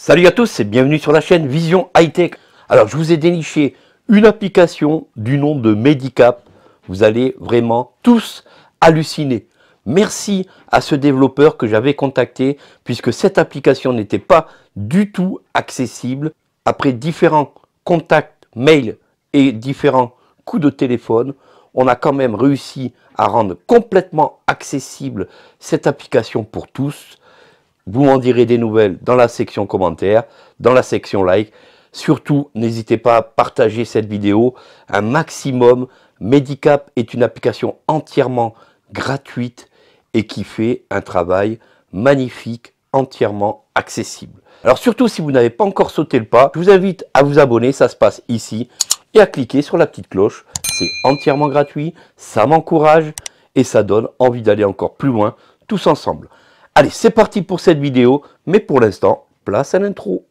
Salut à tous et bienvenue sur la chaîne Vision High Tech. Alors je vous ai déniché une application du nom de Medicap. Vous allez vraiment tous halluciner. Merci à ce développeur que j'avais contacté puisque cette application n'était pas du tout accessible. Après différents contacts, mails et différents coups de téléphone, on a quand même réussi à rendre complètement accessible cette application pour tous. Vous m'en direz des nouvelles dans la section commentaires, dans la section like. Surtout, n'hésitez pas à partager cette vidéo un maximum. Medicap est une application entièrement gratuite et qui fait un travail magnifique, entièrement accessible. Alors surtout, si vous n'avez pas encore sauté le pas, je vous invite à vous abonner, ça se passe ici, et à cliquer sur la petite cloche. C'est entièrement gratuit, ça m'encourage et ça donne envie d'aller encore plus loin tous ensemble. Allez, c'est parti pour cette vidéo, mais pour l'instant, place à l'intro.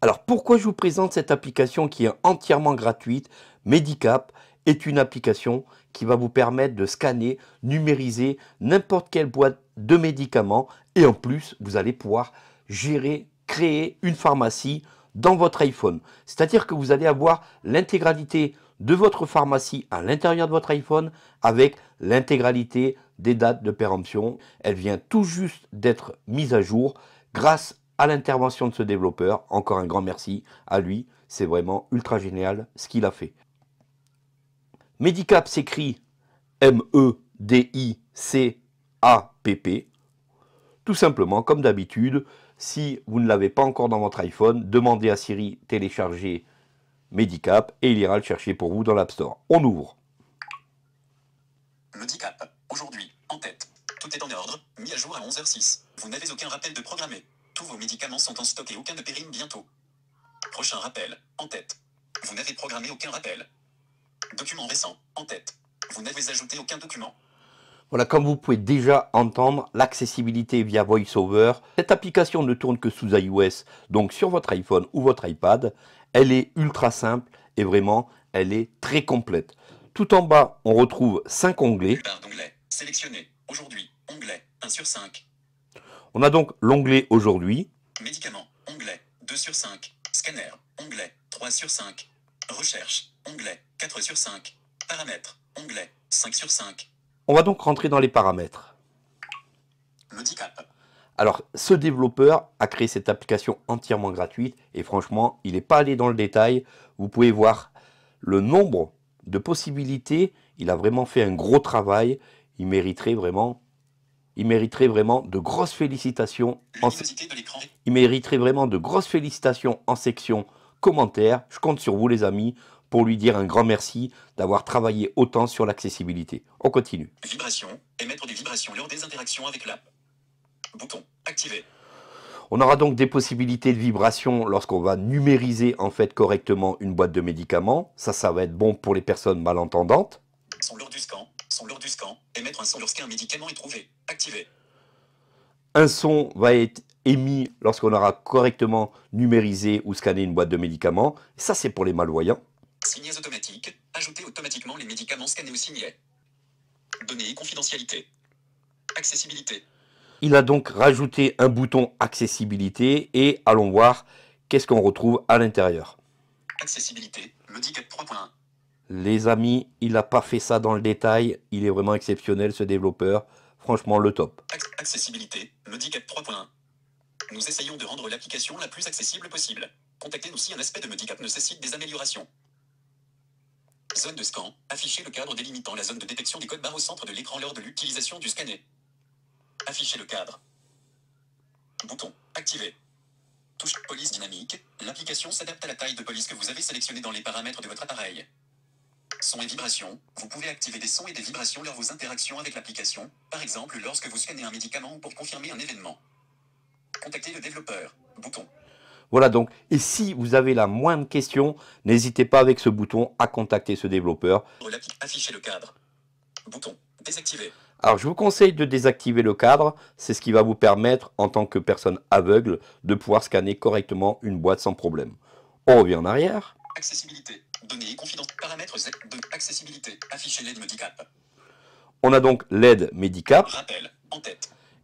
Alors pourquoi je vous présente cette application qui est entièrement gratuite Medicap est une application qui va vous permettre de scanner, numériser n'importe quelle boîte de médicaments et en plus vous allez pouvoir gérer, créer une pharmacie dans votre iPhone. C'est-à-dire que vous allez avoir l'intégralité de votre pharmacie à l'intérieur de votre iPhone avec l'intégralité des dates de péremption. Elle vient tout juste d'être mise à jour grâce à l'intervention de ce développeur. Encore un grand merci à lui. C'est vraiment ultra génial ce qu'il a fait. Medicap s'écrit M-E-D-I-C-A-P-P. Tout simplement, comme d'habitude, si vous ne l'avez pas encore dans votre iPhone, demandez à Siri télécharger Medicap et il ira le chercher pour vous dans l'App Store. On ouvre. Medicap, aujourd'hui, en tête. Tout est en ordre, mis à jour à 11h06. Vous n'avez aucun rappel de programmé. Tous vos médicaments sont en stock et aucun de périme bientôt. Prochain rappel, en tête. Vous n'avez programmé aucun rappel. Document récent, en tête. Vous n'avez ajouté aucun document. Voilà, comme vous pouvez déjà entendre, l'accessibilité via VoiceOver, cette application ne tourne que sous iOS, donc sur votre iPhone ou votre iPad, elle est ultra simple et vraiment, elle est très complète. Tout en bas, on retrouve 5 onglets. sélectionné, aujourd'hui, onglet, 1 sur 5. On a donc l'onglet aujourd'hui. Médicaments, onglet, 2 sur 5. Scanner, onglet, 3 sur 5. Recherche, onglet, 4 sur 5. Paramètres, onglet, 5 sur 5. On va donc rentrer dans les paramètres. Alors, ce développeur a créé cette application entièrement gratuite et franchement, il n'est pas allé dans le détail. Vous pouvez voir le nombre de possibilités. Il a vraiment fait un gros travail. Il mériterait vraiment, il mériterait vraiment de grosses félicitations. En, il mériterait vraiment de grosses félicitations en section commentaires. Je compte sur vous, les amis pour lui dire un grand merci d'avoir travaillé autant sur l'accessibilité. On continue. Vibration, émettre des vibrations lors des interactions avec l'app. Bouton, On aura donc des possibilités de vibration lorsqu'on va numériser en fait correctement une boîte de médicaments. Ça, ça va être bon pour les personnes malentendantes. Son lors du scan, son du scan, émettre un son lorsqu'un médicament est trouvé, activé. Un son va être émis lorsqu'on aura correctement numérisé ou scanné une boîte de médicaments. Ça, c'est pour les malvoyants. Signés automatiques. Ajouter automatiquement les médicaments scannés au signet. Données et confidentialité. Accessibilité. Il a donc rajouté un bouton accessibilité et allons voir qu'est-ce qu'on retrouve à l'intérieur. Accessibilité, médicat 3.1. Les amis, il n'a pas fait ça dans le détail. Il est vraiment exceptionnel ce développeur. Franchement, le top. Accessibilité, Medicat 3.1. Nous essayons de rendre l'application la plus accessible possible. Contactez-nous si un aspect de Medicap nécessite des améliorations. Zone de scan. Afficher le cadre délimitant la zone de détection des codes barres au centre de l'écran lors de l'utilisation du scanner. Afficher le cadre. Bouton. activer. Touche police dynamique. L'application s'adapte à la taille de police que vous avez sélectionnée dans les paramètres de votre appareil. Sons et vibrations. Vous pouvez activer des sons et des vibrations lors de vos interactions avec l'application, par exemple lorsque vous scannez un médicament ou pour confirmer un événement. Contactez le développeur. Bouton. Voilà donc, et si vous avez la moindre question, n'hésitez pas avec ce bouton à contacter ce développeur. Afficher le cadre. Bouton désactiver. Alors je vous conseille de désactiver le cadre, c'est ce qui va vous permettre en tant que personne aveugle de pouvoir scanner correctement une boîte sans problème. On revient en arrière. Accessibilité, données confidences. paramètres de accessibilité, afficher l'aide Medicap. On a donc l'aide médicale. »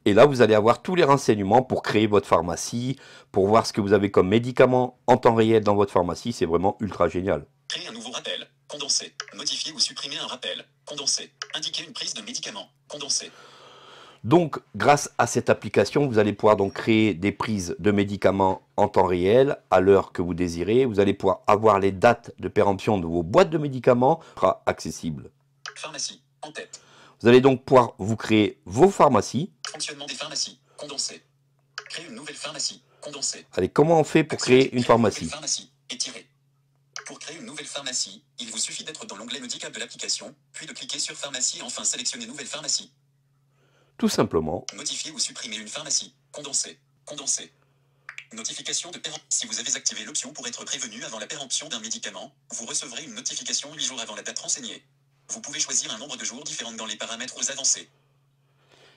Et là, vous allez avoir tous les renseignements pour créer votre pharmacie, pour voir ce que vous avez comme médicaments en temps réel dans votre pharmacie. C'est vraiment ultra génial. Créer un nouveau rappel, modifier ou supprimer un rappel, condenser, indiquer une prise de médicament, condenser. Donc, grâce à cette application, vous allez pouvoir donc créer des prises de médicaments en temps réel, à l'heure que vous désirez. Vous allez pouvoir avoir les dates de péremption de vos boîtes de médicaments. sera accessible. Pharmacie, en tête. Vous allez donc pouvoir vous créer vos pharmacies. Fonctionnement des pharmacies. Condensé. Créer une nouvelle pharmacie. Condensé. Allez, comment on fait pour créer une pharmacie, une pharmacie. Étirer. Pour créer une nouvelle pharmacie, il vous suffit d'être dans l'onglet médical de l'application, puis de cliquer sur Pharmacie et enfin sélectionner Nouvelle pharmacie. Tout simplement. Modifier ou supprimer une pharmacie. Condensé. Condensé. Notification de péremption. Si vous avez activé l'option pour être prévenu avant la péremption d'un médicament, vous recevrez une notification 8 jours avant la date renseignée. Vous pouvez choisir un nombre de jours différent dans les paramètres avancés.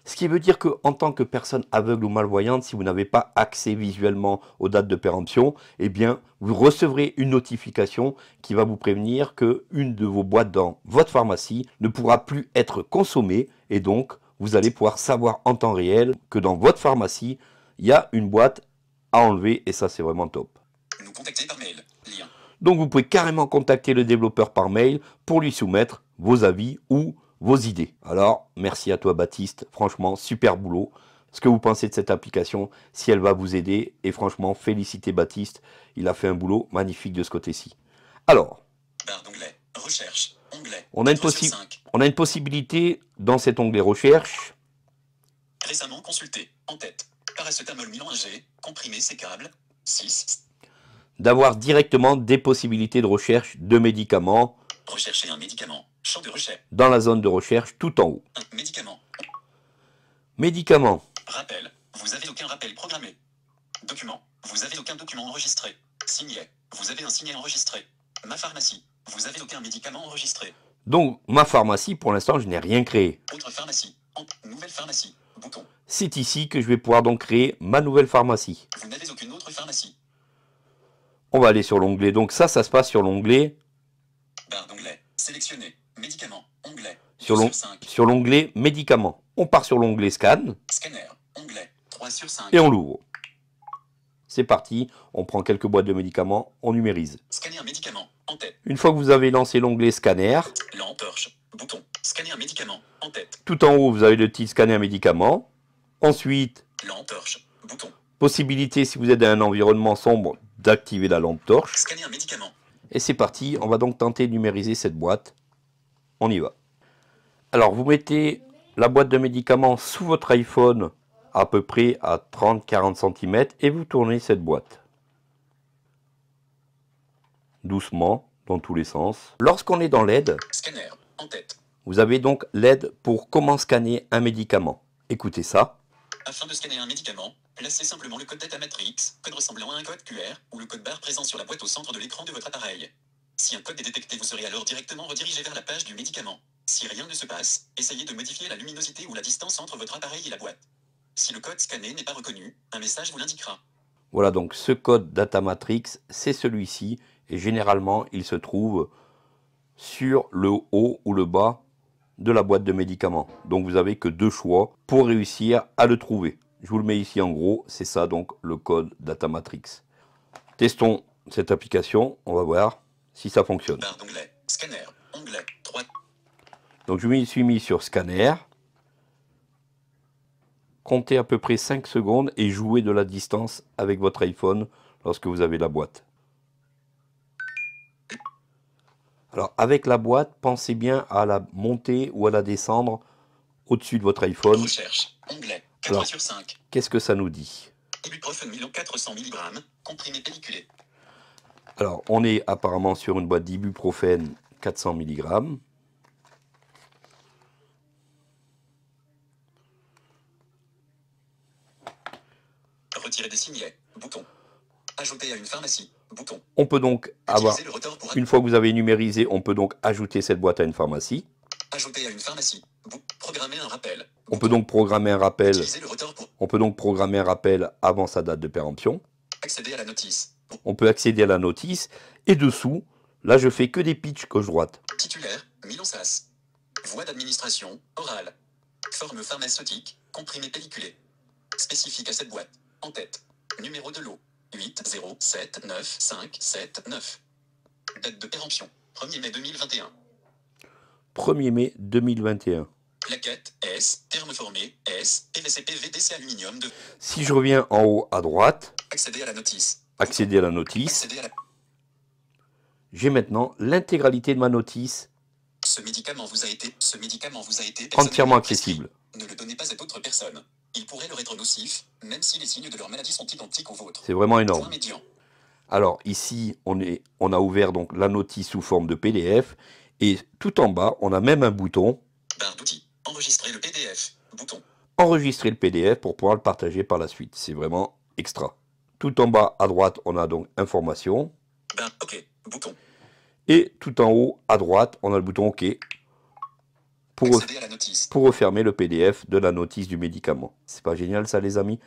Ce qui veut dire que, en tant que personne aveugle ou malvoyante, si vous n'avez pas accès visuellement aux dates de péremption, eh bien, vous recevrez une notification qui va vous prévenir que une de vos boîtes dans votre pharmacie ne pourra plus être consommée et donc vous allez pouvoir savoir en temps réel que dans votre pharmacie, il y a une boîte à enlever et ça c'est vraiment top. Donc vous pouvez carrément contacter le développeur par mail pour lui soumettre vos avis ou vos idées. Alors, merci à toi Baptiste, franchement, super boulot. Ce que vous pensez de cette application, si elle va vous aider, et franchement, félicitez Baptiste, il a fait un boulot magnifique de ce côté-ci. Alors, recherche, on, a une possibilité dans cet onglet recherche. Récemment consulté, en tête, paracétamol mélangé. g comprimé sécable, 6, d'avoir directement des possibilités de recherche de médicaments. Rechercher un médicament. Champ de recherche. Dans la zone de recherche, tout en haut. médicament. Médicament. Rappel. Vous avez aucun rappel programmé. Document. Vous avez aucun document enregistré. Signé. Vous avez un signé enregistré. Ma pharmacie. Vous avez aucun médicament enregistré. Donc, ma pharmacie, pour l'instant, je n'ai rien créé. Autre pharmacie. Nouvelle pharmacie. Bouton. C'est ici que je vais pouvoir donc créer ma nouvelle pharmacie. Vous n'avez aucune autre pharmacie. On va aller sur l'onglet. Donc ça, ça se passe sur l'onglet. Barre d'onglet. Sélectionner. Médicaments. Onglet. Sur, l'onglet médicaments. On part sur l'onglet scan. Scanner. Onglet. 3 sur 5. Et on l'ouvre. C'est parti. On prend quelques boîtes de médicaments. On numérise. Scanner médicament, En tête. Une fois que vous avez lancé l'onglet scanner. Bouton. Scanner médicament, En tête. Tout en haut, vous avez le petit scanner médicament. Ensuite. Bouton. Possibilité, si vous êtes dans un environnement sombre, d'activer la lampe torche. Scanner médicament. Et c'est parti, on va donc tenter de numériser cette boîte. On y va. Alors vous mettez la boîte de médicaments sous votre iPhone à peu près à 30-40 cm et vous tournez cette boîte. Doucement, dans tous les sens. Lorsqu'on est dans l'aide, vous avez donc l'aide pour comment scanner un médicament. Écoutez ça. Afin de scanner un médicament, Placez simplement le code data matrix, code ressemblant à un code QR, ou le code barre présent sur la boîte au centre de l'écran de votre appareil. Si un code est détecté, vous serez alors directement redirigé vers la page du médicament. Si rien ne se passe, essayez de modifier la luminosité ou la distance entre votre appareil et la boîte. Si le code scanné n'est pas reconnu, un message vous l'indiquera. Voilà donc ce code data matrix, c'est celui-ci, et généralement il se trouve sur le haut ou le bas de la boîte de médicaments. Donc vous n'avez que deux choix pour réussir à le trouver. Je vous le mets ici en gros, c'est ça donc le code Data Matrix. Testons cette application, on va voir si ça fonctionne. Donc je me suis mis sur scanner. Comptez à peu près 5 secondes et jouez de la distance avec votre iPhone lorsque vous avez la boîte. Alors avec la boîte, pensez bien à la monter ou à la descendre au-dessus de votre iPhone. 4 sur 5. Qu'est-ce que ça nous dit Ibuprofène 400 mg, comprimé pelliculé. Alors, on est apparemment sur une boîte d'ibuprofène 400 mg. Retirer des signets, bouton. Ajouter à une pharmacie, bouton. On peut donc avoir, une fois que vous avez numérisé, on peut donc ajouter cette boîte à une pharmacie. Ajouter à une pharmacie, vous programmez un rappel, on peut donc programmer un rappel. On peut donc programmer un rappel avant sa date de péremption. Accéder à la notice. On peut accéder à la notice et dessous, là je fais que des pitchs gauche droite. Titulaire, Milan sas Voie d'administration, orale. Forme pharmaceutique, comprimé pelliculé. Spécifique à cette boîte. En tête. Numéro de lot. 8 0 7 9 5 7 9. Date de péremption. 1er mai 2021. 1er mai 2021. Plaquette S, terme formé S, PVC, PVDC aluminium de... Si je reviens en haut à droite, accéder à la notice. Accéder à la notice. La... J'ai maintenant l'intégralité de ma notice. Ce médicament vous a été, ce médicament vous a été entièrement accessible. Ne le donnez pas à d'autres personnes. Il pourrait leur être nocif, même si les signes de leur maladie sont identiques aux vôtres. C'est vraiment énorme. Alors ici, on, est, on a ouvert donc la notice sous forme de PDF et tout en bas, on a même un bouton. Barre d'outils. Enregistrer le PDF. Bouton. Enregistrer le PDF pour pouvoir le partager par la suite. C'est vraiment extra. Tout en bas à droite, on a donc information. Ben, OK. Bouton. Et tout en haut à droite, on a le bouton OK pour, pour refermer le PDF de la notice du médicament. C'est pas génial ça, les amis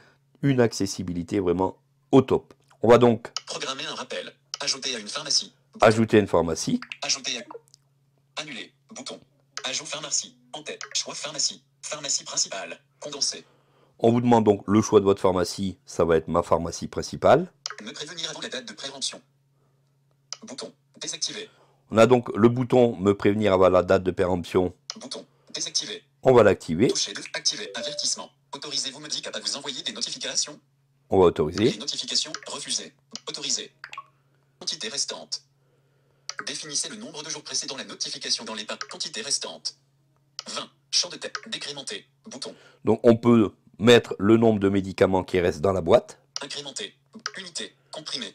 Une accessibilité vraiment au top. On va donc programmer un rappel. Ajouter à une pharmacie. Ajouter une pharmacie. Ajouter Annuler. Bouton. Ajout pharmacie. En tête. Choix pharmacie. Pharmacie principale. Condensé. On vous demande donc le choix de votre pharmacie. Ça va être ma pharmacie principale. Me prévenir avant la date de préemption. Bouton. désactiver. On a donc le bouton Me prévenir avant la date de péremption. Bouton. désactiver. On va l'activer. Toucher de activer avertissement. Autorisez-vous me dit qu'à pas vous envoyer des notifications. On va autoriser. Les notifications refusées. Autoriser. Quantité restante. Définissez le nombre de jours précédant la notification dans les pains Quantité restante. 20. Champ de tête. Décrémenté. Bouton. Donc on peut mettre le nombre de médicaments qui restent dans la boîte. Incrémenté. Unité. Comprimé.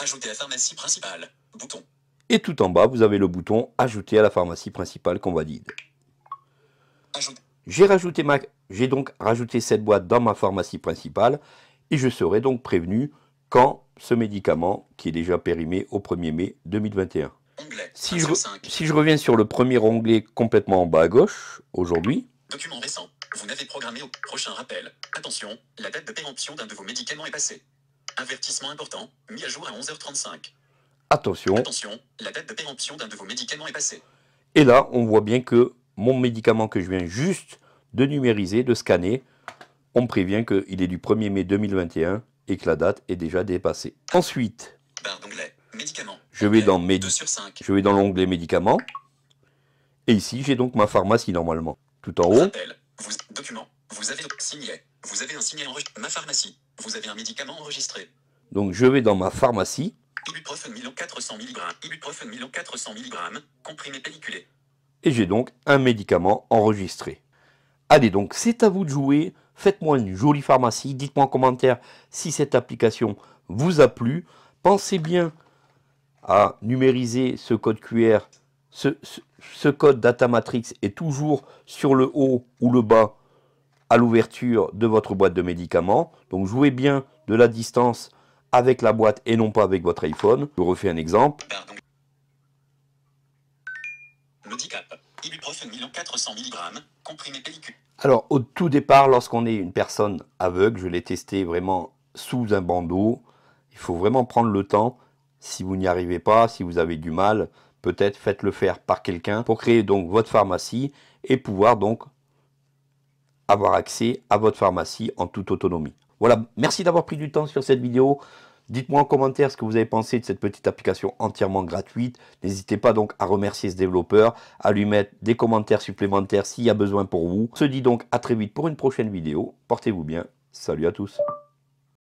Ajouter à la pharmacie principale. Bouton. Et tout en bas, vous avez le bouton Ajouter à la pharmacie principale qu'on valide. J'ai rajouté ma... J'ai donc rajouté cette boîte dans ma pharmacie principale et je serai donc prévenu quand ce médicament, qui est déjà périmé au 1er mai 2021. Si je, si je reviens sur le premier onglet complètement en bas à gauche, aujourd'hui. Document récent. Vous n'avez programmé au prochain rappel. Attention, la date de péremption d'un de vos médicaments est passée. Avertissement important, mis à jour à 11h35. Attention. Attention, la date de péremption d'un de vos médicaments est passée. Et là, on voit bien que mon médicament que je viens juste de numériser, de scanner, on me prévient qu'il est du 1er mai 2021 et que la date est déjà dépassée. Ensuite, barre d'onglet, médicaments. Je vais dans, mes... Je vais dans l'onglet médicaments. Et ici, j'ai donc ma pharmacie normalement. Tout en haut. vous, document, vous avez signé. Vous avez un signé enregistré. Ma pharmacie. Vous avez un médicament enregistré. Donc je vais dans ma pharmacie. Ibuprofène 1400 mg. Ibuprofène 1400 mg. Comprimé pelliculé. Et j'ai donc un médicament enregistré. Allez donc, c'est à vous de jouer. Faites-moi une jolie pharmacie. Dites-moi en commentaire si cette application vous a plu. Pensez bien à numériser ce code QR. Ce, code data matrix est toujours sur le haut ou le bas à l'ouverture de votre boîte de médicaments. Donc jouez bien de la distance avec la boîte et non pas avec votre iPhone. Je vous refais un exemple. Alors au tout départ, lorsqu'on est une personne aveugle, je l'ai testé vraiment sous un bandeau. Il faut vraiment prendre le temps si vous n'y arrivez pas, si vous avez du mal, peut-être faites-le faire par quelqu'un pour créer donc votre pharmacie et pouvoir donc avoir accès à votre pharmacie en toute autonomie. Voilà, merci d'avoir pris du temps sur cette vidéo. Dites-moi en commentaire ce que vous avez pensé de cette petite application entièrement gratuite. N'hésitez pas donc à remercier ce développeur, à lui mettre des commentaires supplémentaires s'il y a besoin pour vous. On se dit donc à très vite pour une prochaine vidéo. Portez-vous bien. Salut à tous.